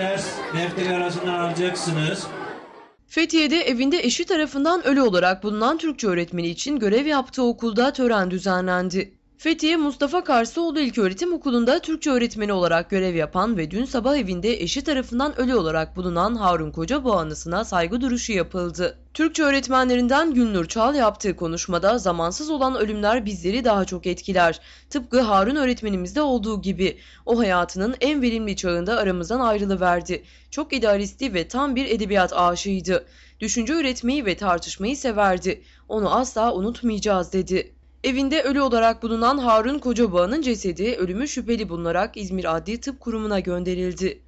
Ders defteri arasından alacaksınız. Fethiye'de evinde eşi tarafından ölü olarak bulunan Türkçe öğretmeni için görev yaptığı okulda tören düzenlendi. Fethiye Mustafa Karsoğlu İlköğretim Okulu'nda Türkçe öğretmeni olarak görev yapan ve dün sabah evinde eşi tarafından ölü olarak bulunan Harun Koca anısına saygı duruşu yapıldı. Türkçe öğretmenlerinden Gülnur Çal yaptığı konuşmada zamansız olan ölümler bizleri daha çok etkiler. Tıpkı Harun öğretmenimizde olduğu gibi o hayatının en verimli çağında aramızdan ayrılıverdi. Çok idealisti ve tam bir edebiyat aşığıydı. Düşünce üretmeyi ve tartışmayı severdi. Onu asla unutmayacağız dedi. Evinde ölü olarak bulunan Harun Kocabağ'ın cesedi ölümü şüpheli bulunarak İzmir Adli Tıp Kurumu'na gönderildi.